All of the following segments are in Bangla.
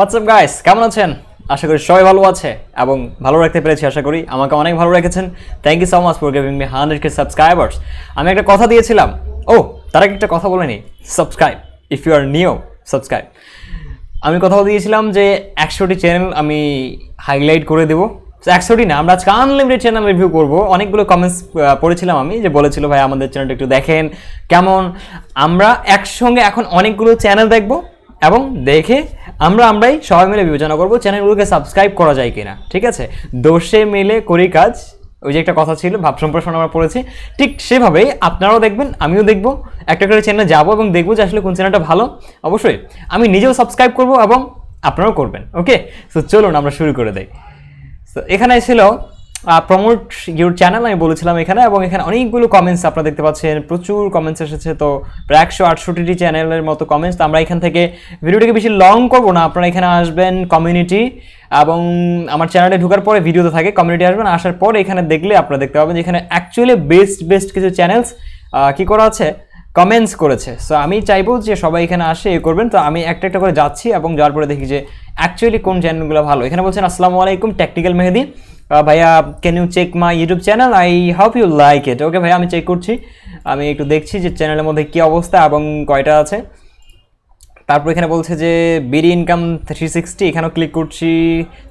হোয়াটসঅ্যাপ গাইস কেমন আছেন আশা করি সবাই ভালো আছে এবং ভালো রাখতে পেরেছি আশা করি আমাকে অনেক ভালো রেখেছেন thank you so much for giving me hundred K subscribers আমি একটা কথা দিয়েছিলাম ও তার একটা কথা বলে নিই subscribe if you are new subscribe আমি কথা দিয়েছিলাম যে একশোটি চ্যানেল আমি হাইলাইট করে দেবো একশোটি না আমরা আজকে আনলিমিটেড চ্যানেল রিভিউ করবো অনেকগুলো কমেন্টস পড়েছিলাম আমি যে বলেছিল ভাই আমাদের চ্যানেলটা একটু দেখেন কেমন আমরা একসঙ্গে এখন অনেকগুলো চ্যানেল দেখব এবং দেখে আমরা আমরাই সবাই মিলে বিবেচনা করবো চ্যানেলগুলোকে সাবস্ক্রাইব করা যায় কিনা ঠিক আছে দোষে মিলে করি কাজ ওই যে একটা কথা ছিল ভাব সম্প্রসারণ আমরা পড়েছি ঠিক সেভাবেই আপনারাও দেখবেন আমিও দেখব একটা করে চ্যানেলে যাবো এবং দেখবো যে আসলে কোন চ্যানেলটা ভালো অবশ্যই আমি নিজেও সাবস্ক্রাইব করব এবং আপনারাও করবেন ওকে সো চলুন আমরা শুরু করে দেই তো এখানে ছিল প্রমোট ইউর চ্যানেল আমি বলেছিলাম এখানে এবং এখানে অনেকগুলো কমেন্টস আপনারা দেখতে পাচ্ছেন প্রচুর কমেন্টস এসেছে তো প্রায় একশো আটষট্টিটি চ্যানেলের মতো কমেন্টস তো আমরা এখান থেকে ভিডিওটিকে বেশি লং করব না আপনারা এখানে আসবেন কমিউনিটি এবং আমার চ্যানেলে ঢুকার পরে ভিডিওতে থাকে কমিউনিটি আসবেন আসার পর এখানে দেখলে আপনারা দেখতে পাবেন যে এখানে অ্যাকচুয়ালি বেস্ট বেস্ট কিছু চ্যানেলস কী করা আছে কমেন্টস করেছে সো আমি চাইবো যে সবাই এখানে আসে এ করবেন তো আমি একটা একটা করে যাচ্ছি এবং যাওয়ার পরে দেখি যে অ্যাকচুয়ালি কোন চ্যানেলগুলো ভালো এখানে বলছেন আসসালামু আলাইকুম টেকনিক্যাল মেহেদি ভাইয়া can you check my YouTube channel I hope you like it okay ভাইয়া আমি চেক করছি আমি একটু দেখছি যে চ্যানেলের মধ্যে কী অবস্থা এবং কয়টা আছে তারপর এখানে বলছে যে বিডি ইনকাম থ্রি সিক্সটি এখানেও ক্লিক করছি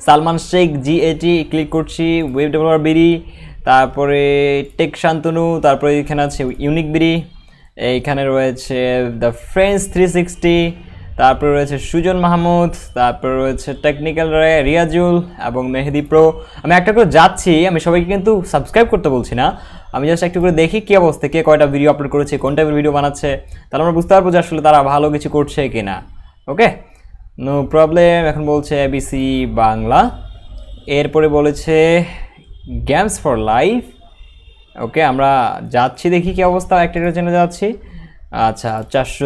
সালমান শেখ জি এটি ক্লিক করছি ওয়েব ডেভেলপার বিডি তারপরে টেক শান্তনু তারপরে এখানে আছে ইউনিক বিডি এইখানে রয়েছে দ্য ফ্রেন্স থ্রি সিক্সটি তারপরে রয়েছে সুজন মাহমুদ তারপরে রয়েছে টেকনিক্যাল রে রিয়াজুল এবং মেহেদি প্রো আমি একটা করে যাচ্ছি আমি সবাইকে কিন্তু সাবস্ক্রাইব করতে বলছি না আমি জাস্ট একটু করে দেখি কী অবস্থা কে কয়টা ভিডিও আপলোড করেছে কোন টাইপের ভিডিও বানাচ্ছে তাহলে আমরা বুঝতে পারবো যে আসলে তারা ভালো কিছু করছে কি না ওকে নো প্রবলেম এখন বলছে এবিসি বাংলা এরপরে বলেছে গেমস ফর লাইফ ওকে আমরা যাচ্ছি দেখি কী অবস্থা একটা চ্যানেলে যাচ্ছি আচ্ছা চারশো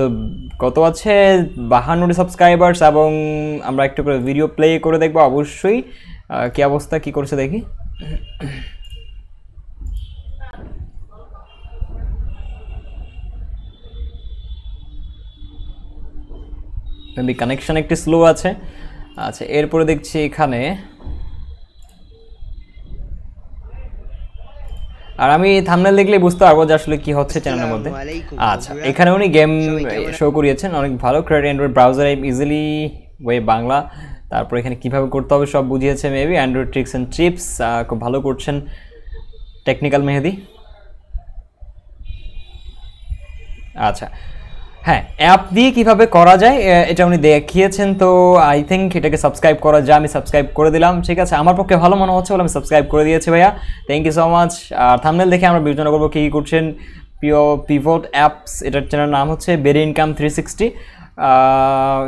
কত আছে বাহান্নটি সাবস্ক্রাইবার্স এবং আমরা একটু করে ভিডিও প্লে করে দেখবো অবশ্যই কি অবস্থা কি করছে দেখি কানেকশন কানেকশান একটু স্লো আছে আচ্ছা এরপরে দেখছি এখানে আর আমি থামনেল দেখলে বুঝতে পারবো যে আসলে কি হচ্ছে চ্যানেলের মধ্যে আচ্ছা এখানে উনি গেম শো করিয়েছেন অনেক ভালো cred android browser easily way Bangla তারপর এখানে কিভাবে করতে হবে সব বুঝিয়েছে maybe android tricks and tips খুব ভালো করছেন টেকনিক্যাল মেহেদি আচ্ছা হ্যাঁ অ্যাপ দিয়ে কীভাবে করা যায় এটা উনি দেখিয়েছেন তো আই থিঙ্ক এটাকে সাবস্ক্রাইব করা যায় আমি সাবস্ক্রাইব করে দিলাম ঠিক আছে আমার পক্ষে ভালো মনে হচ্ছে বলে আমি সাবস্ক্রাইব করে দিয়েছি ভাইয়া থ্যাংক ইউ সো মাচ আর থামনেল দেখে আমরা বিবেচনা করবো কী করছেন পিও পিভট অ্যাপস এটার চ্যানেল নাম হচ্ছে বেরি ইনকাম থ্রি সিক্সটি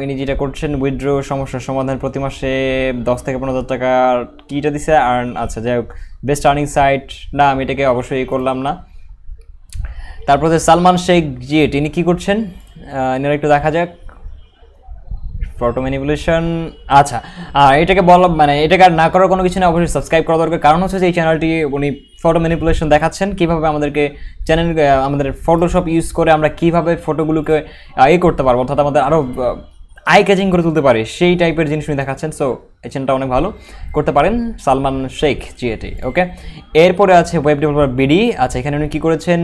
ইনি যেটা করছেন উইড্রো সমস্যার সমাধান প্রতি মাসে দশ থেকে পনেরো হাজার টাকার কীটা দিছে আর্ন আচ্ছা যাই হোক বেস্ট আর্নিং সাইট না আমি এটাকে অবশ্যই করলাম না তারপর হচ্ছে সালমান শেখ জি তিনি কী করছেন এনারা একটু দেখা যাক ফটো ম্যানিপুলেশন আচ্ছা আর এটাকে বল মানে এটাকে আর না করার কোনো কিছু না অবশ্যই সাবস্ক্রাইব করা দরকার কারণ হচ্ছে যে এই চ্যানেলটি উনি ফটো ম্যানিপুলেশন দেখাচ্ছেন কীভাবে আমাদেরকে চ্যানেল আমাদের ফটোশপ ইউজ করে আমরা কীভাবে ফটোগুলোকে এ করতে পারবো অর্থাৎ আমাদের আরও আই ক্যাচিং করে তুলতে পারি সেই টাইপের জিনিস উনি দেখাচ্ছেন সো এই চ্যানেলটা অনেক ভালো করতে পারেন সালমান শেখ জিএটি ওকে এরপরে আছে ওয়েব ডেভেলপার বিডি আচ্ছা এখানে উনি কী করেছেন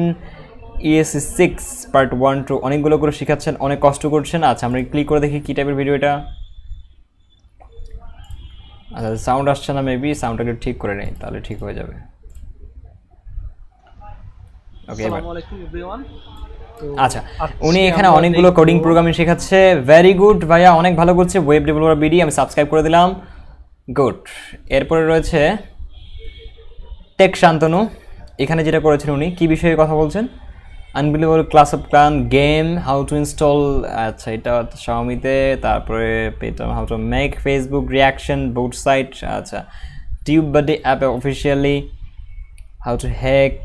ESC six part one two অনেকগুলো করে শেখাচ্ছেন অনেক কষ্ট করছেন আচ্ছা আমরা ক্লিক করে দেখি কী টাইপের ভিডিও এটা আচ্ছা সাউন্ড আসছে না মেবি সাউন্ডটা ঠিক করে নেই তাহলে ঠিক হয়ে যাবে আচ্ছা উনি এখানে অনেকগুলো কোডিং প্রোগ্রামিং শেখাচ্ছে ভেরি গুড ভাইয়া অনেক ভালো করছে ওয়েব ডেভেলপার বিডি আমি সাবস্ক্রাইব করে দিলাম গুড এরপরে রয়েছে টেক শান্তনু এখানে যেটা করেছেন উনি কি বিষয়ে কথা বলছেন unbelievable clash of clan game how to install আচ্ছা এটা শাওমিতে তারপরে Paytm how to make Facebook reaction bot site আচ্ছা tube buddy app officially how to hack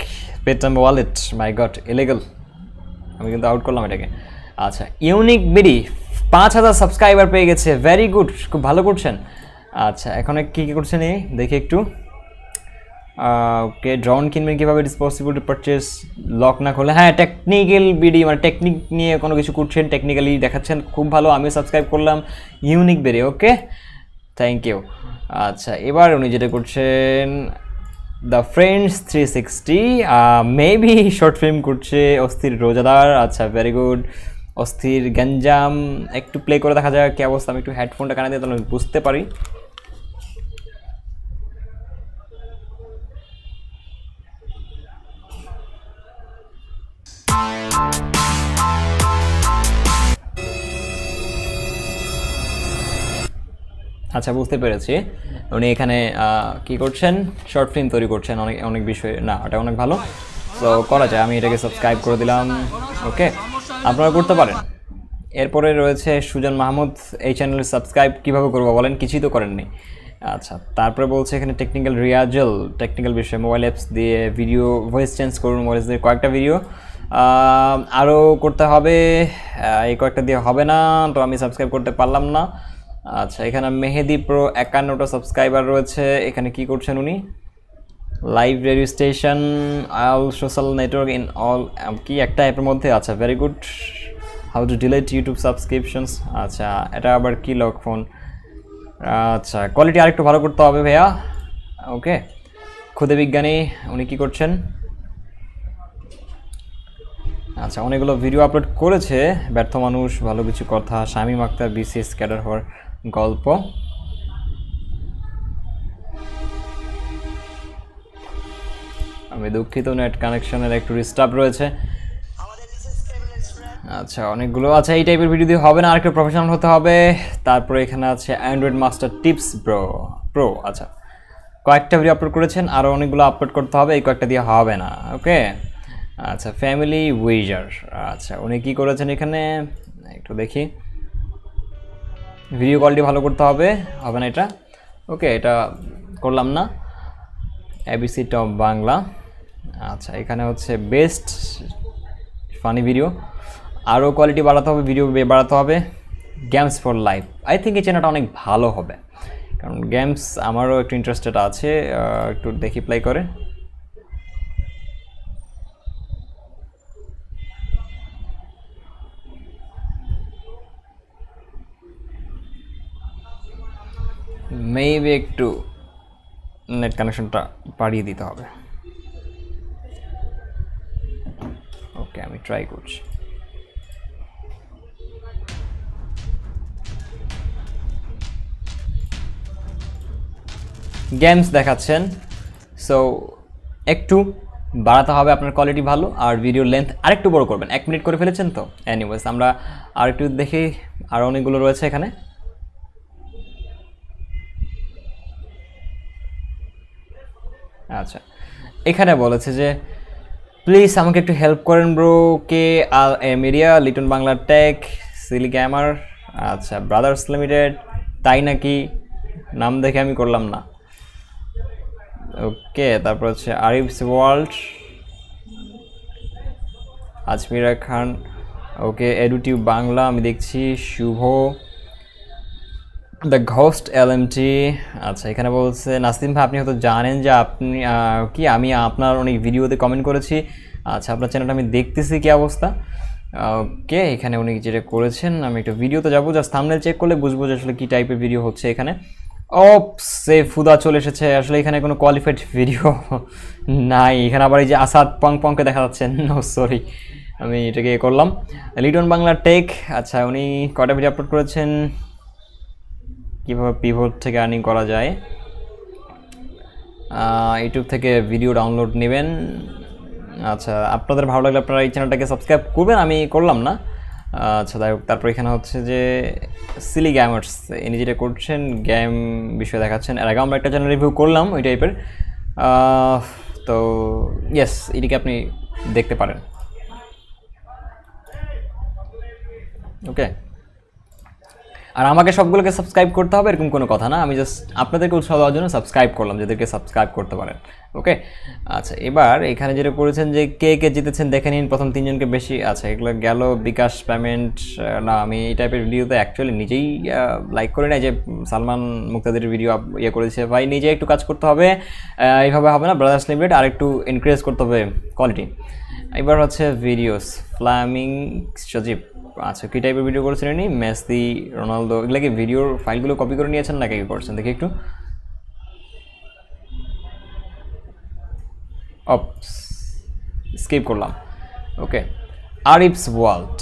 Paytm wallet my god illegal আমি কিন্তু আউট করলাম এটাকে আচ্ছা ইউনিক বিডি পাঁচ হাজার সাবস্ক্রাইবার পেয়ে গেছে ভেরি গুড খুব ভালো করছেন আচ্ছা এখন কী কী করছেন এই দেখি একটু ওকে ড্রোন কিনবেন কীভাবে it's possible to purchase lock না করলে হ্যাঁ টেকনিক্যাল বিডি মানে টেকনিক নিয়ে কোনো কিছু করছেন টেকনিক্যালি দেখাচ্ছেন খুব ভালো আমিও সাবস্ক্রাইব করলাম ইউনিক বেড়ে ওকে থ্যাংক ইউ আচ্ছা এবার উনি যেটা করছেন the friends three sixty maybe short film করছে অস্থির রোজাদার আচ্ছা ভেরি গুড অস্থির গ্যাঞ্জাম একটু প্লে করে দেখা যাক কী অবস্থা আমি একটু হেডফোনটা কানে দিয়ে তাহলে বুঝতে পারি আচ্ছা বুঝতে পেরেছি উনি এখানে কি করছেন শর্ট ফিল্ম তৈরি করছেন অনেক অনেক বিষয়ে না এটা অনেক ভালো তো করা যায় আমি এটাকে সাবস্ক্রাইব করে দিলাম ওকে আপনারা করতে পারেন এরপরে রয়েছে সুজন মাহমুদ এই চ্যানেলে সাবস্ক্রাইব কীভাবে করবো বলেন কিছুই তো করেননি আচ্ছা তারপরে বলছে এখানে টেকনিক্যাল রিয়াজল টেকনিক্যাল বিষয়ে মোবাইল অ্যাপস দিয়ে ভিডিও ভয়েস চেঞ্জ করুন মোবাইল দিয়ে কয়েকটা ভিডিও আরও করতে হবে এই কয়েকটা দিয়ে হবে না তো আমি সাবস্ক্রাইব করতে পারলাম না আচ্ছা এখানে মেহেদি প্রো একান্নটা সাবস্ক্রাইবার রয়েছে এখানে কি করছেন উনি live radio station all social network in all কি একটা অ্যাপের মধ্যে আচ্ছা very good how to delete YouTube subscriptions আচ্ছা এটা আবার কি ফোন আচ্ছা কোয়ালিটি আরেকটু ভালো করতে হবে ভাইয়া ওকে খুদে বিজ্ঞানী উনি কি করছেন আচ্ছা অনেকগুলো ভিডিও আপলোড করেছে ব্যর্থ মানুষ ভালো কিছু কথা স্বামী মাক্তার বিসিএস ক্যাডার হওয়ার গল্প আমি দুঃখিত নেট কানেকশনের একটু ডিস্টার্ব রয়েছে আচ্ছা অনেকগুলো আচ্ছা এই টাইপের ভিডিও দিয়ে হবে না আরেকটা প্রফেশনাল হতে হবে তারপরে এখানে আছে android master tips pro pro আচ্ছা কয়েকটা ভিডিও আপলোড করেছেন আরও অনেকগুলো আপলোড করতে হবে এই কয়েকটা দিয়ে হবে না ওকে আচ্ছা ফ্যামিলি উইজার আচ্ছা উনি কী করেছেন এখানে একটু দেখি ভিডিও কোয়ালিটি ভালো করতে হবে হবে না এটা ওকে এটা করলাম না এবিসি টপ বাংলা আচ্ছা এখানে হচ্ছে বেস্ট ফানি ভিডিও আরও কোয়ালিটি বাড়াতে হবে ভিডিও বাড়াতে হবে games for life I think এই চ্যানেলটা অনেক ভালো হবে কারণ গেমস আমারও একটু ইন্টারেস্টেড আছে একটু দেখি প্লাই করে মেবি একটু নেট কানেকশনটা বাড়িয়ে দিতে হবে ওকে আমি ট্রাই করছি গেমস দেখাচ্ছেন সো একটু বাড়াতে হবে আপনার কোয়ালিটি ভালো আর ভিডিও লেন্থ আরেকটু বড় করবেন এক মিনিট করে ফেলেছেন তো অ্যানিওয়েস আমরা আর একটু দেখি আর অনেকগুলো রয়েছে এখানে আচ্ছা এখানে বলেছে যে প্লিজ আমাকে একটু হেল্প করেন ব্রো কে আল এমিরিয়া Liton Bangla tech silly gamer আচ্ছা ব্রাদার্স লিমিটেড তাই নাকি নাম দেখে আমি করলাম না ওকে তারপর হচ্ছে আরিফস ওয়ার্ল্ড আজমিরা খান ওকে এডুটিউ বাংলা আমি দেখছি শুভ দ্য ঘোস্ট এলএমটি আচ্ছা এখানে বলছে নাসিম ভাই আপনি হয়তো জানেন যে আপনি কি আমি আপনার অনেক ভিডিওতে কমেন্ট করেছি আচ্ছা আপনার চ্যানেলটা আমি দেখতেছি কি অবস্থা ওকে এখানে উনি যেটা করেছেন আমি একটু ভিডিওতে যাবো জাস্ট থামনেল চেক করলে বুঝবো যে আসলে কী টাইপের ভিডিও হচ্ছে এখানে ও সে ফুদা চলে এসেছে আসলে এখানে কোনো কোয়ালিফাইড ভিডিও নাই এখানে আবার এই যে আসাদ পং পংকে দেখা যাচ্ছে নো সরি আমি এটাকে করলাম লিটন বাংলা টেক আচ্ছা উনি কটা ভিডিও আপলোড করেছেন কীভাবে পিভোট থেকে আর্নিং করা যায় ইউটিউব থেকে ভিডিও ডাউনলোড নেবেন আচ্ছা আপনাদের ভালো লাগলে আপনারা এই চ্যানেলটাকে সাবস্ক্রাইব করবেন আমি করলাম না আচ্ছা যাই হোক তারপর এখানে হচ্ছে যে সিলি গ্যামার্স ইনি যেটা করছেন গ্যাম বিষয়ে দেখাচ্ছেন এর আগে আমরা একটা চ্যানেল রিভিউ করলাম ওই টাইপের তো ইয়েস এটিকে আপনি দেখতে পারেন ওকে আর আমাকে সবগুলোকে সাবস্ক্রাইব করতে হবে এরকম কোনো কথা না আমি জাস্ট আপনাদেরকে উৎসাহ দেওয়ার জন্য সাবস্ক্রাইব করলাম যাদেরকে সাবস্ক্রাইব করতে পারেন ওকে আচ্ছা এবার এখানে যেটা করেছেন যে কে কে জিতেছেন দেখে নিন প্রথম তিনজনকে বেশি আছে এগুলো গেল বিকাশ পেমেন্ট না আমি এই টাইপের ভিডিওতে অ্যাকচুয়ালি নিজেই লাইক করে নাই যে সালমান মুক্তাদের ভিডিও ইয়ে করেছে ভাই নিজে একটু কাজ করতে হবে এইভাবে হবে না ব্রাদার্স লিমিটেড আর একটু ইনক্রিজ করতে হবে কোয়ালিটি এবার হচ্ছে ভিডিওস ফ্লামিং সজীব আচ্ছা কী টাইপের ভিডিও করেছেন ইনি মেসি রোনালদো এগুলো কি ভিডিওর ফাইলগুলো কপি করে নিয়েছেন নাকি করছেন দেখি একটু স্কিপ করলাম ওকে আরিফস ওয়ার্ল্ড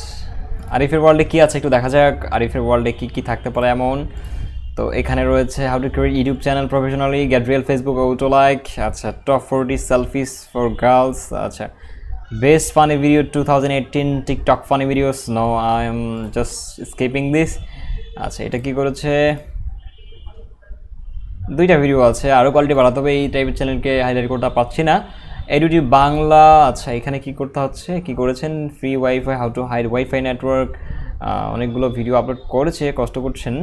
আরিফের ওয়ার্ল্ডে কি আছে একটু দেখা যাক আরিফের ওয়ার্ল্ডে কি কি থাকতে পারে এমন তো এখানে রয়েছে how to create YouTube channel professionally গ্যাড রিয়েল ফেসবুক ওটো লাইক আচ্ছা top forty selfies for girls আচ্ছা best funny video 2018 tiktok funny videos no i am just skipping this আচ্ছা এটা কি করেছে দুইটা ভিডিও আছে আরও কোয়ালিটি বাড়াতে হবে এই টাইপের চ্যানেলকে হাইলাইট করতে পারছি না এডুটি বাংলা আচ্ছা এখানে কি করতে হচ্ছে কি করেছেন free wifi how to hide wifi network অনেকগুলো ভিডিও আপলোড করেছে কষ্ট করছেন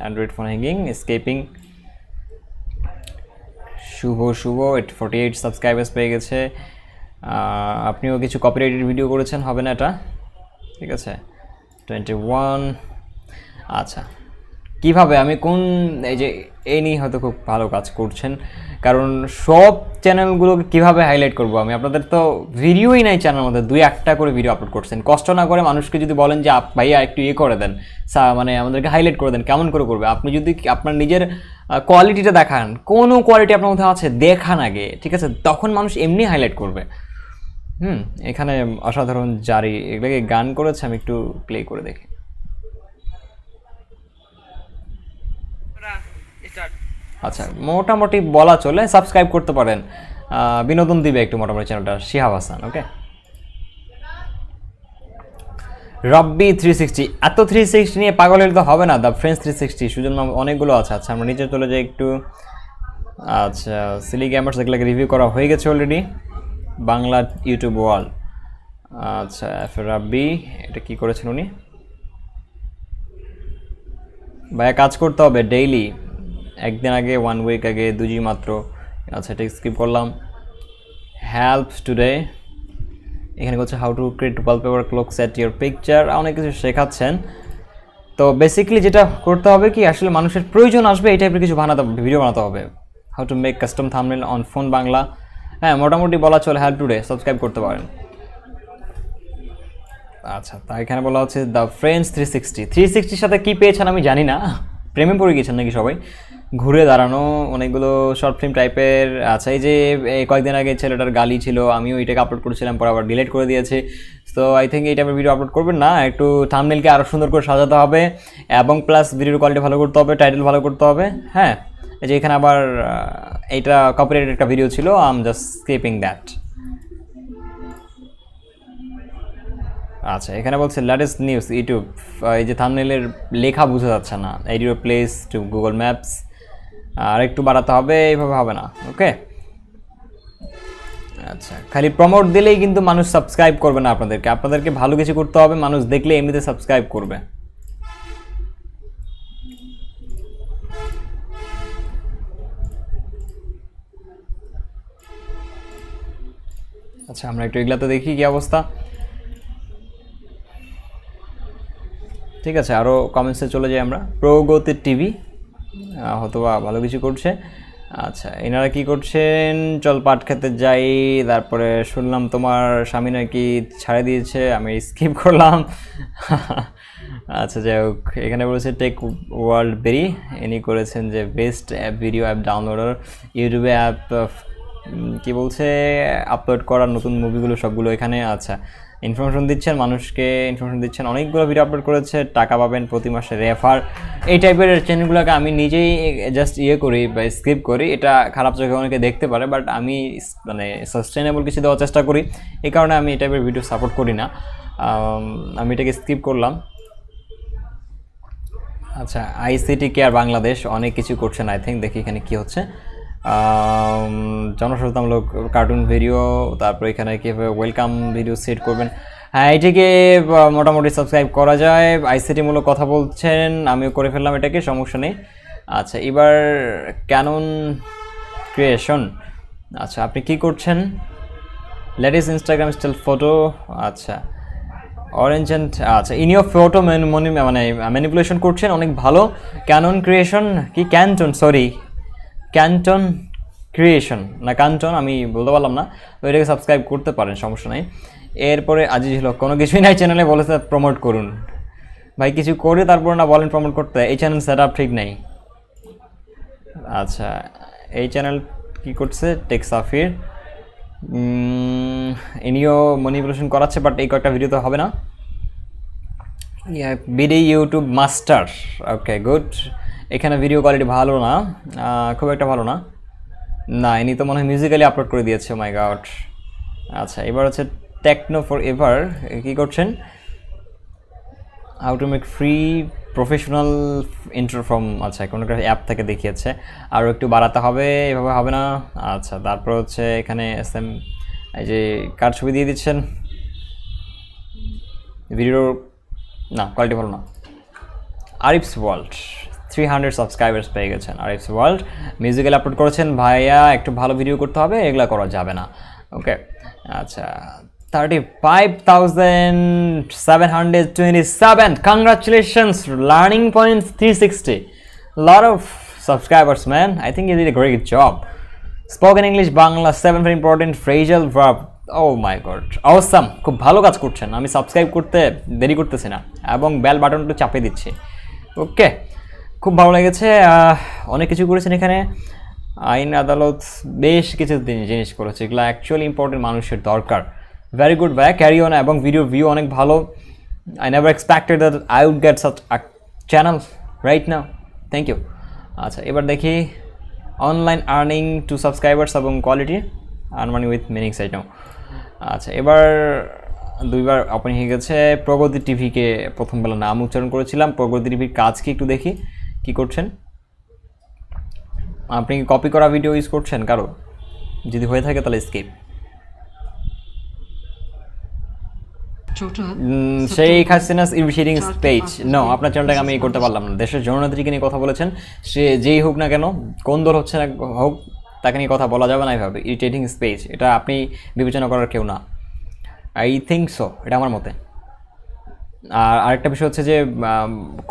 অ্যান্ড্রয়েড ফোন হ্যাঙ্গিং স্কেপিং Shuvo Shuvo eight forty eight subscribers পেয়ে গেছে আপনিও কিছু কপিরাইটেড ভিডিও করেছেন হবে না এটা ঠিক আছে টোয়েন্টি ওয়ান আচ্ছা কিভাবে আমি কোন এই যে এই নিয়ে হয়তো খুব ভালো কাজ করছেন কারণ সব চ্যানেলগুলোকে কিভাবে হাইলাইট করব আমি আপনাদের তো ভিডিওই নাই চ্যানেল মধ্যে দুই একটা করে ভিডিও আপলোড করছেন কষ্ট না করে মানুষকে যদি বলেন যে ভাইয়া একটু ইয়ে করে দেন মানে আমাদেরকে হাইলাইট করে দেন কেমন করে করবে আপনি যদি আপনার নিজের কোয়ালিটিটা দেখান কোনো কোয়ালিটি আপনার মধ্যে আছে দেখান আগে ঠিক আছে তখন মানুষ এমনি হাইলাইট করবে হুম এখানে অসাধারণ জারি এগুলোকে গান করেছে আমি একটু প্লে করে দেখি আচ্ছা মোটামুটি বলা চলে সাবস্ক্রাইব করতে পারেন বিনোদন দিবে একটু মোটামুটি চ্যানেলটা Shihab Hasan okay Rabbi three sixty এত থ্রি সিক্সটি নিয়ে পাগল হলে তো হবে না the friends three sixty Sujon অনেকগুলো আছে আচ্ছা আমরা নিচে চলে যাই একটু আচ্ছা সিলি গেমার্স এগুলোকে রিভিউ করা হয়ে গেছে অলরেডি বাংলা ইউটিউব ওয়ার্ল্ড আচ্ছা এফ রাব্বি এটা কী করেছেন উনি ভাই কাজ করতে হবে ডেইলি একদিন আগে ওয়ান উইক আগে দুজি মাত্র আচ্ছা এটা স্কিপ করলাম হেল্প টুডে এখানে বলছে how to create wallpaper clock set your picture অনেক কিছু শেখাচ্ছেন তো বেসিক্যালি যেটা করতে হবে কি আসলে মানুষের প্রয়োজন আসবে এই টাইপের কিছু বানাতে ভিডিও বানাতে হবে how to make custom thumbnail on phone Bangla হ্যাঁ মোটামুটি বলা চলে হ্যাল টুডে সাবস্ক্রাইব করতে পারেন আচ্ছা তা এখানে বলা হচ্ছে the friends three sixty three সিক্সটির সাথে কী পেয়েছেন আমি জানি না প্রেমে পড়ে গিয়েছেন নাকি সবাই ঘুরে দাঁড়ানো অনেকগুলো শর্ট ফিল্ম টাইপের আছে এই যে কয়েকদিন আগে ছেলেটার গালি ছিল আমিও এটাকে আপলোড করেছিলাম পর আবার ডিলেট করে দিয়েছে তো আই থিঙ্ক এই টাইপের ভিডিও আপলোড করবেন না একটু থামনেলকে আরও সুন্দর করে সাজাতে হবে এবং প্লাস ভিডিওর কোয়ালিটি ভালো করতে হবে টাইটেল ভালো করতে হবে হ্যাঁ এই যে এখানে আবার এইটা কপিরাইটেড একটা ভিডিও ছিল I am just skipping that আচ্ছা এখানে বলছে লেটেস্ট নিউজ ইউটিউব এই যে থামনেলের লেখা বোঝা যাচ্ছে না এডিও প্লেস টু গুগল ম্যাপস আর একটু বাড়াতে হবে এইভাবে হবে না ওকে আচ্ছা খালি প্রমোট দিলেই কিন্তু মানুষ সাবস্ক্রাইব করবে না আপনাদেরকে আপনাদেরকে ভালো কিছু করতে হবে মানুষ দেখলে এমনিতে সাবস্ক্রাইব করবে আচ্ছা আমরা একটু এগুলাতে দেখি কি অবস্থা ঠিক আছে আরও কমেন্টসে চলে যাই আমরা প্রগতির টিভি হতবা ভালো কিছু করছে আচ্ছা এনারা কি করছেন চল পাট খেতে যাই তারপরে শুনলাম তোমার স্বামী নাকি ছাড়ে দিয়েছে আমি স্কিপ করলাম আচ্ছা যাই হোক এখানে বলেছে টেক ওয়ার্ল্ড বেরি ইনি করেছেন যে best app video app downloader ইউটিউবে অ্যাপ কি বলছে আপলোড করার নতুন মুভিগুলো সবগুলো এখানে আচ্ছা ইনফরমেশন দিচ্ছেন মানুষকে ইনফরমেশন দিচ্ছেন অনেকগুলো ভিডিও আপলোড করেছে টাকা পাবেন প্রতি মাসে রেফার এই টাইপের চ্যানেলগুলোকে আমি নিজেই জাস্ট ইয়ে করি বা স্কিপ করি এটা খারাপ চোখে অনেকে দেখতে পারে বাট আমি মানে সাস্টেনেবল কিছু দেওয়ার চেষ্টা করি এই কারণে আমি এই টাইপের ভিডিও সাপোর্ট করি না আমি এটাকে স্কিপ করলাম আচ্ছা আইসিটি কেয়ার বাংলাদেশ অনেক কিছু করছেন আই থিঙ্ক দেখি এখানে কি হচ্ছে জনসচেতনমূলক কার্টুন ভিডিও তারপর এখানে কীভাবে ওয়েলকাম ভিডিও সেট করবেন হ্যাঁ এটিকে মোটামুটি সাবস্ক্রাইব করা যায় আইসিটিমূলক কথা বলছেন আমিও করে ফেললাম এটাকে সমস্যা নেই আচ্ছা এবার ক্যানন ক্রিয়েশন আচ্ছা আপনি কি করছেন লেটেস্ট ইনস্টাগ্রাম স্টাইল ফটো আচ্ছা অরেঞ্জ অ্যান্ড আচ্ছা ইনিও ফটো মানে মানে ম্যানিপুলেশন করছেন অনেক ভালো ক্যানন ক্রিয়েশন কি ক্যানটন সরি ক্যান্টন ক্রিয়েশন না ক্যান্টন আমি বলতে পারলাম না তো এটাকে সাবস্ক্রাইব করতে পারেন সমস্যা নেই এরপরে আজিজ হলো কোনো কিছুই নাই চ্যানেলে বলেছে প্রমোট করুন ভাই কিছু করে তারপর না বলেন প্রমোট করতে এই চ্যানেল সেট আপ ঠিক নেই আচ্ছা এই চ্যানেল কি করছে টেক্সাফির ইনিও মনিপুলেশন করাচ্ছে বাট এই কয়েকটা ভিডিও তো হবে না BD YouTube master okay good এখানে ভিডিও কোয়ালিটি ভালো না খুব একটা ভালো না না এনি তো মনে হয় মিউজিক্যালি আপলোড করে দিয়েছে মাই oh গাউট আচ্ছা এবার হচ্ছে টেকনো ফর এভার কী করছেন how to make free professional ইন্টারফর্ম আচ্ছা কোনো একটা অ্যাপ থেকে দেখিয়েছে আরও একটু বাড়াতে হবে এভাবে হবে না আচ্ছা তারপর হচ্ছে এখানে এস এম এই যে কার ছবি দিয়ে দিচ্ছেন ভিডিওর না কোয়ালিটি ভালো না Arif's world three hundred subscribers পেয়ে গেছেন আর ইটস ওয়ার্ল্ড মিউজিক্যাল আপলোড করেছেন ভাইয়া একটু ভালো ভিডিও করতে হবে এগুলো করা যাবে না ওকে আচ্ছা thirty five thousand seven hundred twenty seven congratulations learning point three sixty lot of subscribers man I think you did a great job spoken English Bangla seven very important phrasal verb oh my god awesome খুব ভালো কাজ করছেন আমি সাবস্ক্রাইব করতে দেরি করতেছি না এবং বেল বাটনটা চাপিয়ে দিচ্ছি ওকে খুব ভালো লেগেছে অনেক কিছু করেছেন এখানে আইন আদালত বেশ কিছু জিনিস করেছে এগুলো অ্যাকচুয়ালি ইম্পর্টেন্ট মানুষের দরকার ভেরি গুড ভাই ক্যারি অন এবং ভিডিও ভিউ অনেক ভালো I never expected that I would get such channel right now thank you আচ্ছা এবার দেখি অনলাইন আর্নিং টু সাবস্ক্রাইবার্স এবং quality earn money with meaning site now আচ্ছা এবার দুইবার আপনি হয়ে গেছে প্রগতি টিভিকে প্রথমবেলা নাম উচ্চারণ করেছিলাম প্রগতি টিভির কাজ কি একটু দেখি কি করছেন আপনি কপি করা ভিডিও ইউজ করছেন কারো যদি হয়ে থাকে তাহলে স্কিপ সেই হাসিনা ইভিশিডিং স্পেচ নো আপনার চ্যানেলটাকে আমি করতে পারলাম না দেশের জননেত্রীকে নিয়ে কথা বলেছেন সে যেই হোক না কেন কোন দল হচ্ছে না হোক তাকে নিয়ে কথা বলা যাবে না এইভাবে ইরিটেটিং স্পেচ এটা আপনি বিবেচনা করার কেউ না আই থিঙ্ক সো এটা আমার মতে আর আরেকটা বিষয় হচ্ছে যে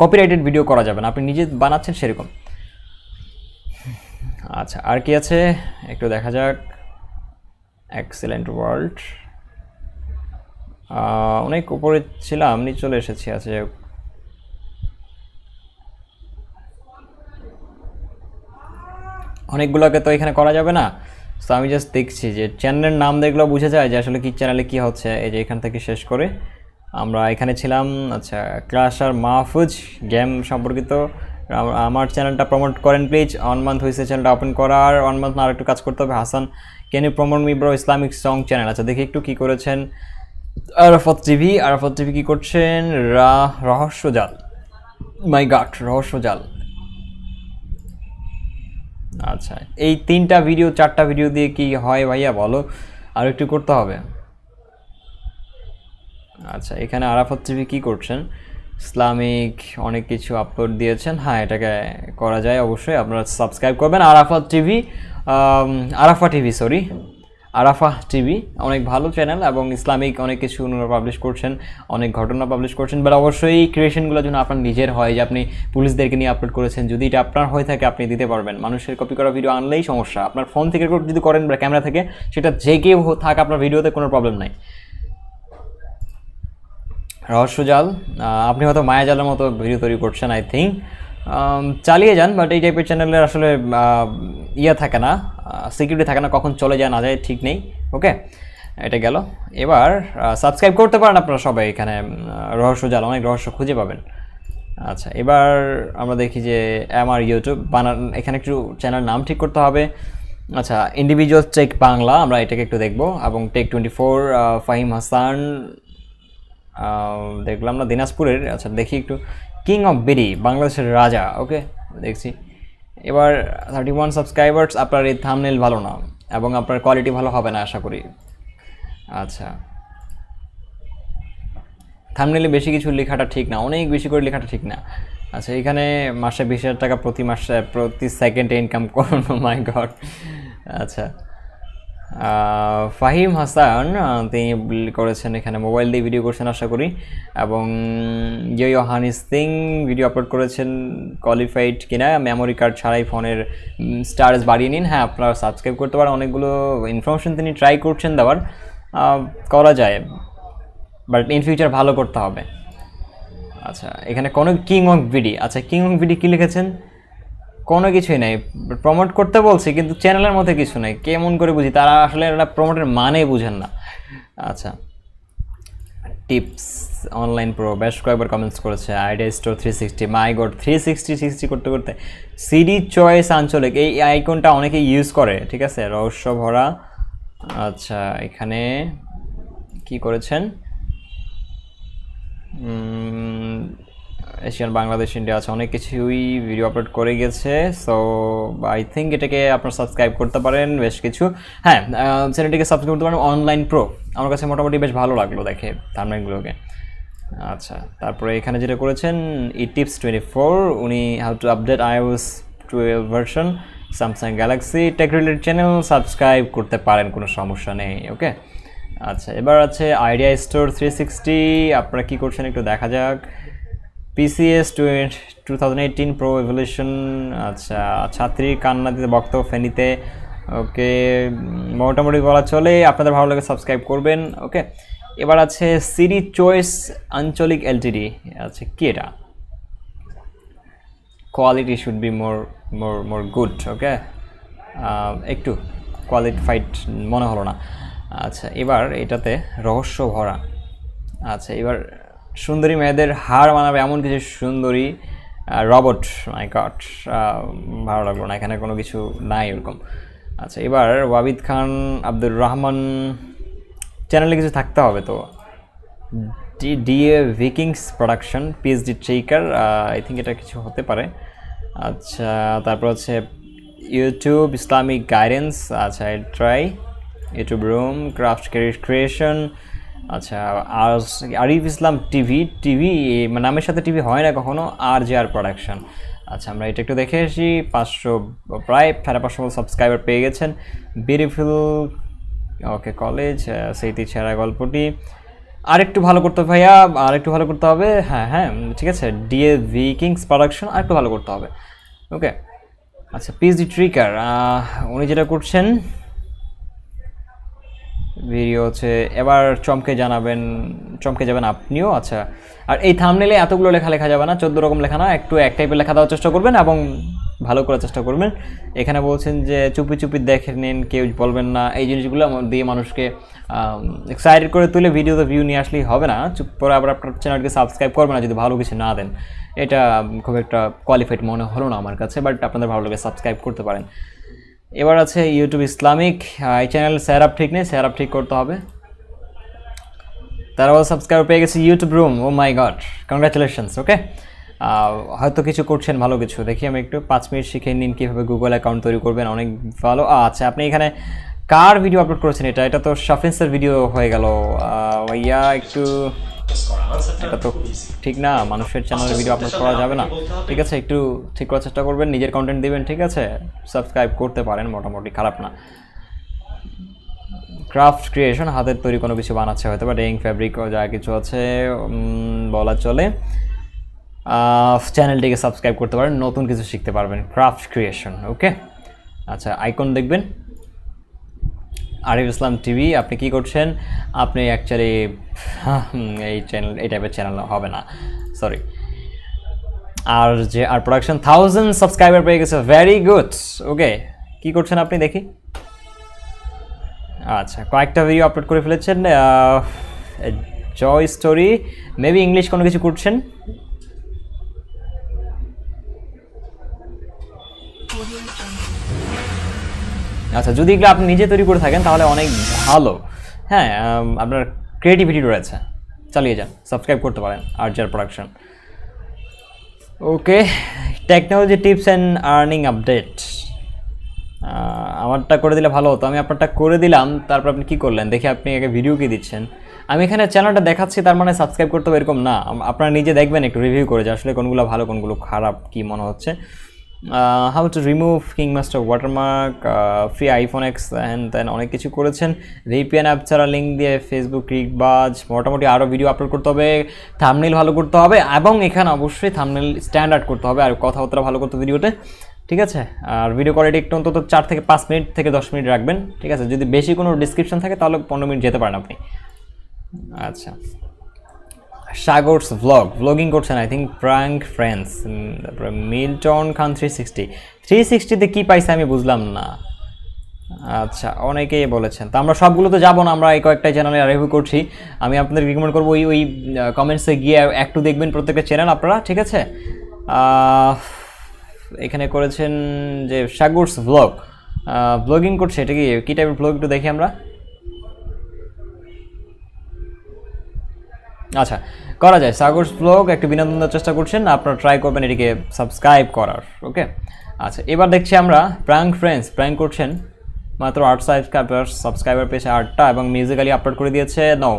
কপিরাইটেড ভিডিও করা যাবে না আপনি নিজে বানাচ্ছেন সেরকম আচ্ছা আর কি আছে একটু দেখা যাক এক্সেলেন্ট ওয়ার্ল্ড অনেক উপরে ছিলাম নিচে চলে এসেছি আছে আচ্ছা, অনেকগুলোকে তো এখানে করা যাবে না তো আমি জাস্ট দেখছি যে চ্যানেলের নাম দেখলেও বুঝে যায় যে আসলে কি চ্যানেলে কি হচ্ছে এই যে এখান থেকে শেষ করে আমরা এখানে ছিলাম আচ্ছা ক্লাস আর মাহফুজ গেম সম্পর্কিত আমার চ্যানেলটা প্রমোট করেন প্লিজ ওয়ান মান্থ হয়েছে চ্যানেলটা ওপেন করার ওয়ান মান্থ আর একটু কাজ করতে হবে Hasan can you promote me bro Islamic song channel আচ্ছা দেখি একটু কী করেছেন আরাফত টিভি আরাফত টিভি কী করছেন রা রহস্যজাল মাই গাট রহস্যজাল আচ্ছা এই তিনটা ভিডিও চারটা ভিডিও দিয়ে কি হয় ভাইয়া বলো আর একটু করতে হবে আচ্ছা এখানে আরাফাত টিভি কী করছেন ইসলামিক অনেক কিছু আপলোড দিয়েছেন হ্যাঁ এটাকে করা যায় অবশ্যই আপনারা সাবস্ক্রাইব করবেন Arafat TV Arafa TV sorry Arafa TV অনেক ভালো চ্যানেল এবং ইসলামিক অনেক কিছু ওনারা পাবলিশ করছেন অনেক ঘটনা পাবলিশ করছেন বাট অবশ্যই ক্রিয়েশনগুলো যেন আপনার নিজের হয় যে আপনি পুলিশদেরকে নিয়ে আপলোড করেছেন যদি এটা আপনার হয়ে থাকে আপনি দিতে পারবেন মানুষের কপি করা ভিডিও আনলেই সমস্যা আপনার ফোন থেকে যদি করেন বা ক্যামেরা থেকে সেটা যে কেউ থাক আপনার ভিডিওতে কোনো প্রবলেম নাই রহস্যজাল আপনি হয়তো মায়া জালের মতো ভিডিও তৈরি করছেন আই থিঙ্ক চালিয়ে যান বাট এই টাইপের চ্যানেলের আসলে ইয়ে থাকে না সিকিউরিটি থাকে না কখন চলে যায় না যায় ঠিক নেই ওকে এটা গেল এবার সাবস্ক্রাইব করতে পারেন আপনারা সবাই এখানে রহস্যজাল অনেক রহস্য খুঁজে পাবেন আচ্ছা এবার আমরা দেখি যে আমার ইউটিউব বানান এখানে একটু চ্যানেল নাম ঠিক করতে হবে আচ্ছা ইন্ডিভিজুয়াল টেক বাংলা আমরা এটাকে একটু দেখব এবং tech twenty four Fahim Hasan দেখলাম না দিনাজপুরের আচ্ছা দেখি একটু কিং অফ বেরি বাংলাদেশের রাজা ওকে দেখছি এবার থার্টি ওয়ান সাবস্ক্রাইবার্স আপনার এই থামনেল ভালো না এবং আপনার কোয়ালিটি ভালো হবে না আশা করি আচ্ছা থামনেলে বেশি কিছু লেখাটা ঠিক না অনেক বেশি করে লেখাটা ঠিক না আচ্ছা এখানে মাসে বিশ হাজার টাকা প্রতি মাসে প্রতি সেকেন্ডে ইনকাম করুন মাই গড আচ্ছা ফাহিম হাসান তিনি করেছেন এখানে মোবাইল দিয়ে ভিডিও করছেন আশা করি এবং yo Honey Singh video upload করেছেন কোয়ালিফাইড কিনা মেমোরি কার্ড ছাড়াই ফোনের স্টারস বাড়িয়ে নিন হ্যাঁ আপনারা সাবস্ক্রাইব করতে পারেন অনেকগুলো ইনফরমেশন তিনি ট্রাই করছেন দেওয়ার করা যায় বাট ইন ফিউচার ভালো করতে হবে আচ্ছা এখানে কোনো কিং অফ বিডি আচ্ছা কিং অফ বিডি কী লিখেছেন কোনো কিছুই নাই প্রমোট করতে বলছি কিন্তু চ্যানেলের মধ্যে কিছু নাই কেমন করে বুঝি তারা আসলে এটা প্রমোটের মানে বুঝেন না আচ্ছা টিপস অনলাইন প্রো বেশ কয়েকবার কমেন্টস করেছে idea store three sixty my god three sixty sixty করতে করতে সিডি চয়েস আঞ্চলিক এই আইকনটা অনেকে ইউজ করে ঠিক আছে রহস্য ভরা আচ্ছা এখানে কি করেছেন এশিয়ান বাংলাদেশ ইন্ডিয়া আছে অনেক কিছুই ভিডিও আপলোড করে গেছে সো আই থিঙ্ক এটাকে আপনারা সাবস্ক্রাইব করতে পারেন বেশ কিছু হ্যাঁ চ্যানেলটিকে সাবস্ক্রাইব করতে পারেন অনলাইন প্রো আমার কাছে মোটামুটি বেশ ভালো লাগলো দেখে থার্মেলগুলোকে আচ্ছা তারপরে এখানে যেটা করেছেন ই টিপস টোয়েন্টি ফোর উনি have to update iOS twelve version Samsung Galaxy tech related channel subscribe করতে পারেন কোনো সমস্যা নেই ওকে আচ্ছা এবার আছে আইডিয়া স্টোর থ্রি সিক্সটি আপনারা কী করছেন একটু দেখা যাক PCS two thousand pro evolution আচ্ছা ছাত্রীর কান্না দিতে বক্তব্য ফেনিতে ওকে মোটামুটি বলা চলে আপনাদের ভালো লাগে সাবস্ক্রাইব করবেন ওকে এবার আছে সিরি চয়েস আঞ্চলিক এলটিডি আচ্ছা কি এটা quality should be more more more good okay একটু কোয়ালিফাইড মনে হলো না আচ্ছা এবার এটাতে রহস্য ভরা আচ্ছা এবার সুন্দরী মেয়েদের হার মানাবে এমন কিছু সুন্দরী রবট মাই গড ভালো লাগলো না এখানে কোনো কিছু নাই এরকম আচ্ছা এবার ওয়াবিদ খান আব্দুর রহমান চ্যানেলে কিছু থাকতে হবে তো D D A Vikings production PhD tracker I think এটা কিছু হতে পারে আচ্ছা তারপর হচ্ছে ইউটিউব ইসলামিক গাইডেন্স আচ্ছা try YouTube room craft creation আচ্ছা আর আরিফ ইসলাম টিভি টিভি মানে নামের সাথে টিভি হয় না কখনো আর জে আর প্রোডাকশন আচ্ছা আমরা এটা একটু দেখে আসি পাঁচশো প্রায় সাড়ে পাঁচশো সাবস্ক্রাইবার পেয়ে গেছেন বিউটিফুল ওকে কলেজ সেইটি ছেঁড়া গল্পটি আর একটু ভালো করতে হবে ভাইয়া আর একটু ভালো করতে হবে হ্যাঁ হ্যাঁ ঠিক আছে ডিএ ভি কিংস প্রোডাকশন আর একটু ভালো করতে হবে ওকে আচ্ছা পিজি ট্রিকার উনি যেটা করছেন ভিডিও হচ্ছে এবার চমকে জানাবেন চমকে যাবেন আপনিও আচ্ছা আর এই থামনেলে এতগুলো লেখা লেখা যাবে না চোদ্দ রকম লেখা না একটু এক টাইপের লেখা দেওয়ার চেষ্টা করবেন এবং ভালো করার চেষ্টা করবেন এখানে বলছেন যে চুপি চুপি দেখে নিন কেউ বলবেন না এই জিনিসগুলো দিয়ে মানুষকে এক্সাইটেড করে তুলে ভিডিওতে ভিউ নিয়ে আসলেই হবে না চুপ করে আবার আপনার চ্যানেলকে সাবস্ক্রাইব করবে না যদি ভালো কিছু না দেন এটা খুব একটা কোয়ালিফাইড মনে হলো না আমার কাছে বাট আপনাদের ভালো লাগে সাবস্ক্রাইব করতে পারেন এবার আছে ইউটিউব ইসলামিক এই চ্যানেল স্যার আপ ঠিক নেই স্যার আপ ঠিক করতে হবে তারা সাবস্ক্রাইব পেয়ে গেছে YouTube room oh my god congratulations okay হয়তো কিছু করছেন ভালো কিছু দেখি আমি একটু পাঁচ মিনিট শিখে নিন কীভাবে গুগল অ্যাকাউন্ট তৈরি করবেন অনেক ভালো আচ্ছা আপনি এখানে কার ভিডিও আপলোড করেছেন এটা এটা তো শাফিন্সের ভিডিও হয়ে গেল ইয়া একটু ঠিক না মানুষের চ্যানেলের ভিডিও আপলোড করা যাবে না ঠিক আছে একটু ঠিক করার চেষ্টা করবেন নিজের কন্টেন্ট দিবেন ঠিক আছে সাবস্ক্রাইব করতে পারেন মোটামুটি খারাপ না ক্রাফট ক্রিয়েশন হাতের তৈরি কোনো কিছু বানাচ্ছে হয়তো বা ডেইং ফ্যাব্রিক যা কিছু আছে বলা চলে চ্যানেলটিকে সাবস্ক্রাইব করতে পারেন নতুন কিছু শিখতে পারবেন ক্রাফট ক্রিয়েশন ওকে আচ্ছা আইকন দেখবেন আরিফ ইসলাম টিভি আপনি কি করছেন আপনি অ্যাকচুয়ালি এই চ্যানেল এই টাইপের চ্যানেল হবে না সরি আর যে আর প্রোডাকশন থাউজেন্ড সাবস্ক্রাইবার পেয়ে গেছে ভেরি গুড ওকে কি করছেন আপনি দেখি আচ্ছা কয়েকটা ভিডিও আপলোড করে ফেলেছেন জয় স্টোরি মেবি ইংলিশ কোনো কিছু করছেন আচ্ছা যদি এগুলো আপনি নিজে তৈরি করে থাকেন তাহলে অনেক ভালো হ্যাঁ আপনার ক্রিয়েটিভিটি রয়েছে চালিয়ে যান সাবস্ক্রাইব করতে পারেন আর্জার production okay technology tips and earning update আমারটা করে দিলে ভালো হতো আমি আপনারটা করে দিলাম তারপর আপনি কী করলেন দেখি আপনি আগে ভিডিও কী দিচ্ছেন আমি এখানে চ্যানেলটা দেখাচ্ছি তার মানে সাবস্ক্রাইব করতে হবে এরকম না আপনারা নিজে দেখবেন একটু রিভিউ করে যে আসলে কোনগুলো ভালো কোনগুলো খারাপ কি মনে হচ্ছে uh, how to remove Kingmaster watermark, uh, free iPhone X and অনেক কিছু করেছেন VPN অ্যাপ ছাড়া লিঙ্ক দিয়ে ফেসবুক ক্রিক বাজ মোটামুটি আরও ভিডিও আপলোড করতে হবে থামনেল ভালো করতে হবে এবং এখানে অবশ্যই থামনেল স্ট্যান্ডার্ড করতে হবে আর কথাবার্তা ভালো করতে ভিডিওতে ঠিক আছে আর ভিডিও কোয়ালিটি একটু অন্তত চার থেকে পাঁচ মিনিট থেকে দশ মিনিট রাখবেন ঠিক আছে যদি বেশি কোনো ডিসক্রিপশন থাকে তাহলে পনেরো মিনিট যেতে পারেন আপনি আচ্ছা সাগরস ভ্লগ ভ্লগিং করছেন আই থিঙ্ক প্রাঙ্ক ফ্রেন্স তারপরে Milton Khan three sixty three সিক্সটিতে কী পাইছে আমি বুঝলাম না আচ্ছা অনেকেই বলেছেন তো আমরা সবগুলো তো যাবো না আমরা এই কয়েকটা চ্যানেলে রিভিউ করছি আমি আপনাদের রিকমেন্ড করবো ওই ওই কমেন্টসে গিয়ে একটু দেখবেন প্রত্যেকটা চ্যানেল আপনারা ঠিক আছে এখানে করেছেন যে সাগরস ভ্লগ ব্লগিং করছে এটা কি কী টাইপের ব্লগ একটু দেখি আমরা আচ্ছা করা যায় সাগর ব্লগ একটু বিনোদন দেওয়ার চেষ্টা করছেন আপনারা ট্রাই করবেন এটিকে সাবস্ক্রাইব করার ওকে আচ্ছা এবার দেখছি আমরা প্র্যাঙ্ক ফ্রেন্ডস প্র্যাঙ্ক করছেন মাত্র আট সাবস্ক্রাইবার সাবস্ক্রাইবার পেয়েছে আটটা এবং মিউজিক্যালি আপলোড করে দিয়েছে no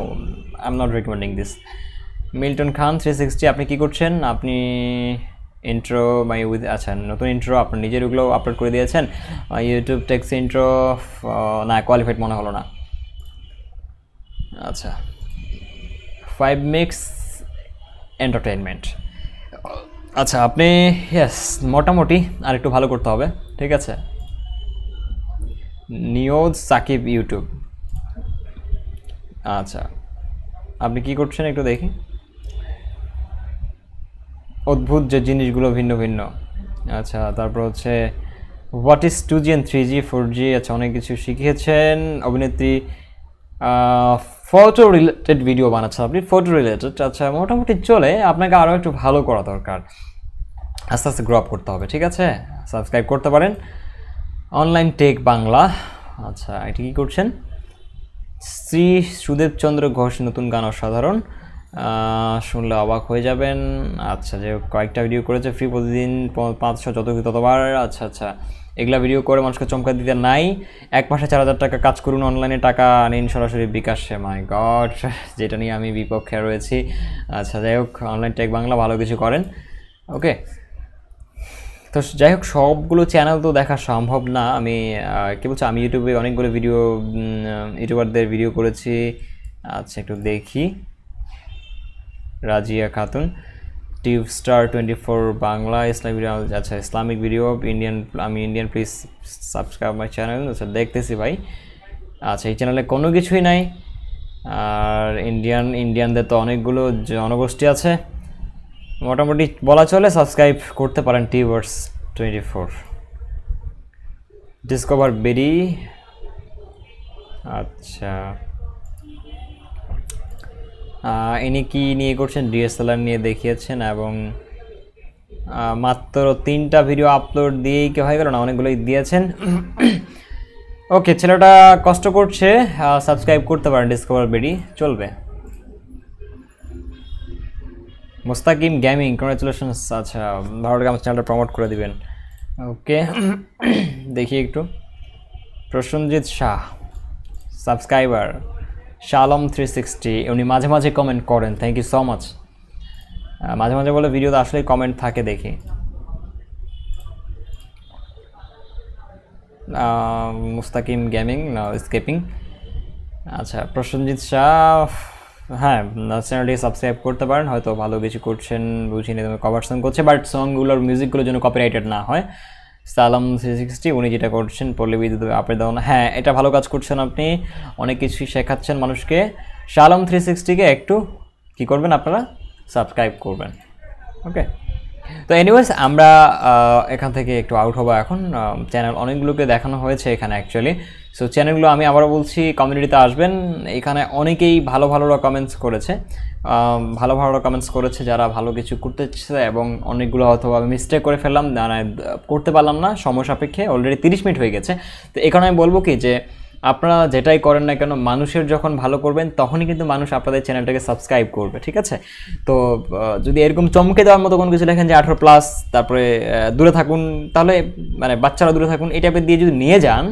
I am not recommending this Milton Khan three sixty আপনি কী করছেন আপনি ইন্ট্রো মাই উইথ আচ্ছা নতুন ইন্ট্রো আপনার নিজের ওগুলো আপলোড করে দিয়েছেন ইউটিউব টেক্স ইন্ট্রো না কোয়ালিফাইড মনে হলো না আচ্ছা ফাইভ মিক্স এন্টারটেনমেন্ট আচ্ছা আপনি ইয়াস মোটামুটি আর একটু ভালো করতে হবে ঠিক আছে নিয়োজ সাকিব ইউটিউব আচ্ছা আপনি কি করছেন একটু দেখি অদ্ভুত যে জিনিসগুলো ভিন্ন ভিন্ন আচ্ছা তারপর হচ্ছে what is two G and three G four G আচ্ছা অনেক কিছু শিখিয়েছেন অভিনেত্রী ফটো রিলেটেড ভিডিও বানাচ্ছেন আপনি ফটো রিলেটেড আচ্ছা মোটামুটি চলে আপনাকে আরও একটু ভালো করা দরকার আস্তে আস্তে গ্রো করতে হবে ঠিক আছে সাবস্ক্রাইব করতে পারেন অনলাইন টেক বাংলা আচ্ছা এটি কী করছেন শ্রী সুদেবচন্দ্র ঘোষ নতুন গান অসাধারণ শুনলে অবাক হয়ে যাবেন আচ্ছা যে কয়েকটা ভিডিও করেছে ফ্রি প্রতিদিন পাঁচশো যত ততবার আচ্ছা আচ্ছা এগুলা ভিডিও করে মানুষকে চমকা দিতে নাই এক মাসে চার হাজার টাকা কাজ করুন অনলাইনে টাকা নিন সরাসরি বিকাশে মাই গড যেটা নিয়ে আমি বিপক্ষে রয়েছি আচ্ছা যাই হোক অনলাইন টেক বাংলা ভালো কিছু করেন ওকে তো যাই হোক সবগুলো চ্যানেল তো দেখা সম্ভব না আমি কী বলছি আমি ইউটিউবে অনেকগুলো ভিডিও ইউটিউবারদের ভিডিও করেছি আচ্ছা একটু দেখি Razia Khatun tube star twenty four Bangla Islamic আচ্ছা ইসলামিক ভিডিও ইন্ডিয়ান আমি Indian please subscribe my channel আচ্ছা দেখতেছি ভাই আচ্ছা এই চ্যানেলে কোনো কিছুই নাই আর ইন্ডিয়ান ইন্ডিয়ানদের তো অনেকগুলো জনগোষ্ঠী আছে মোটামুটি বলা চলে সাবস্ক্রাইব করতে পারেন tubers twenty four discover berry আচ্ছা ইনি কি নিয়ে করছেন ডিএসএলআর নিয়ে দেখিয়েছেন এবং মাত্র তিনটা ভিডিও আপলোড দিয়েই কেউ হয়ে গেল না অনেকগুলোই দিয়েছেন ওকে ছেলেটা কষ্ট করছে সাবস্ক্রাইব করতে পারেন ডিসকভার বেডি চলবে মোস্তাকিম গেমিং কংগ্রেচুলেশনস আচ্ছা ভালো আমার চ্যানেলটা প্রমোট করে দিবেন ওকে দেখি একটু প্রসেনজিৎ শাহ সাবস্ক্রাইবার শালম থ্রি সিক্সটি উনি মাঝে মাঝে কমেন্ট করেন থ্যাংক ইউ সো মাচ মাঝে মাঝে বলে ভিডিওতে আসলে কমেন্ট থাকে দেখি মুস্তাকিম গেমিং স্কেপিং আচ্ছা প্রসেনজিৎ শাহ হ্যাঁ চ্যানেলটি সাবস্ক্রাইব করতে পারেন হয়তো ভালো কিছু করছেন বুঝিনি কভার সং করছে বাট সংগুলোর মিউজিকগুলোর জন্য কপিরাইটেড না হয় সালাম থ্রি সিক্সটি উনি যেটা করছেন পল্লী বিদ্যুৎ আপে দেওয়া হ্যাঁ এটা ভালো কাজ করছেন আপনি অনেক কিছুই শেখাচ্ছেন মানুষকে সালাম থ্রি সিক্সটিকে একটু কি করবেন আপনারা সাবস্ক্রাইব করবেন ওকে তো এনিওয়েজ আমরা এখান থেকে একটু আউট হবো এখন চ্যানেল অনেকগুলোকে দেখানো হয়েছে এখানে অ্যাকচুয়ালি সো চ্যানেলগুলো আমি আবারও বলছি কমিউনিটিতে আসবেন এখানে অনেকেই ভালো ভালো কমেন্টস করেছে ভালো ভালো কমেন্টস করেছে যারা ভালো কিছু করতেছে এবং অনেকগুলো হয়তো আমি মিস্টেক করে ফেললাম মানে করতে পারলাম না সময় সাপেক্ষে অলরেডি তিরিশ মিনিট হয়ে গেছে তো এখানে আমি বলবো কি যে আপনারা যেটাই করেন না কেন মানুষের যখন ভালো করবেন তখনই কিন্তু মানুষ আপনাদের চ্যানেলটাকে সাবস্ক্রাইব করবে ঠিক আছে তো যদি এরকম চমকে দেওয়ার মতো কোনো কিছু লেখেন যে আঠারো প্লাস তারপরে দূরে থাকুন তাহলে মানে বাচ্চারা দূরে থাকুন এই টাইপের দিয়ে যদি নিয়ে যান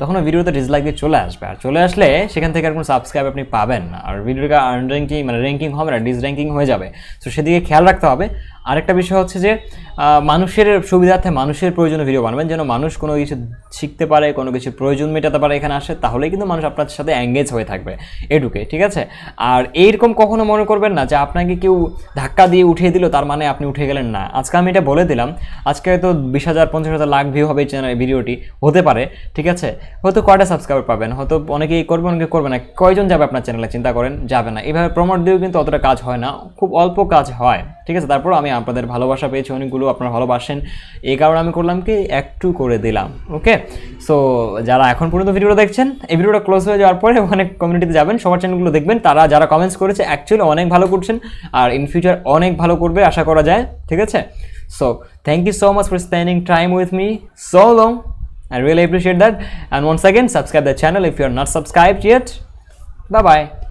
তখন ভিডিওতে ডিসলাইক দিয়ে চলে আসবে আর চলে আসলে সেখান থেকে আর কোনো সাবস্ক্রাইব আপনি পাবেন আর ভিডিওটা আর্ন মানে র্যাঙ্কিং হবে না ডিস হয়ে যাবে সো সেদিকে খেয়াল রাখতে হবে আরেকটা বিষয় হচ্ছে যে মানুষের সুবিধার্থে মানুষের প্রয়োজনে ভিডিও বানাবেন যেন মানুষ কোনো কিছু শিখতে পারে কোনো কিছু প্রয়োজন মেটাতে পারে এখানে আসে তাহলেই কিন্তু মানুষ আপনার সাথে অ্যাঙ্গেজ হয়ে থাকবে এডুকে ঠিক আছে আর এইরকম কখনো মনে করবেন না যে আপনাকে কেউ ধাক্কা দিয়ে উঠিয়ে দিল তার মানে আপনি উঠে গেলেন না আজকে আমি এটা বলে দিলাম আজকে হয়তো বিশ হাজার পঞ্চাশ হাজার লাখ ভিউ হবে চ্যানেল ভিডিওটি হতে পারে ঠিক আছে হয়তো কয়টা সাবস্ক্রাইবার পাবেন হয়তো অনেকেই করবে অনেকে করবে না কয়জন যাবে আপনার চ্যানেলে চিন্তা করেন যাবে না এভাবে প্রমোট দিয়েও কিন্তু অতটা কাজ হয় না খুব অল্প কাজ হয় ঠিক আছে তারপর আমি আপনাদের ভালোবাসা পেয়েছি অনেকগুলো আপনারা ভালোবাসেন এই কারণে আমি করলাম কি একটু করে দিলাম ওকে সো যারা এখন পর্যন্ত ভিডিওটা দেখছেন এই ভিডিওটা ক্লোজ হয়ে যাওয়ার পরে অনেক কমিউনিটিতে যাবেন সবার চ্যানেলগুলো দেখবেন তারা যারা কমেন্টস করেছে অ্যাকচুয়ালি অনেক ভালো করছেন আর ইন ফিউচার অনেক ভালো করবে আশা করা যায় ঠিক আছে so thank you so much for spending time with me so long really really that and once again subscribe the channel if you are not subscribe yet বা বাই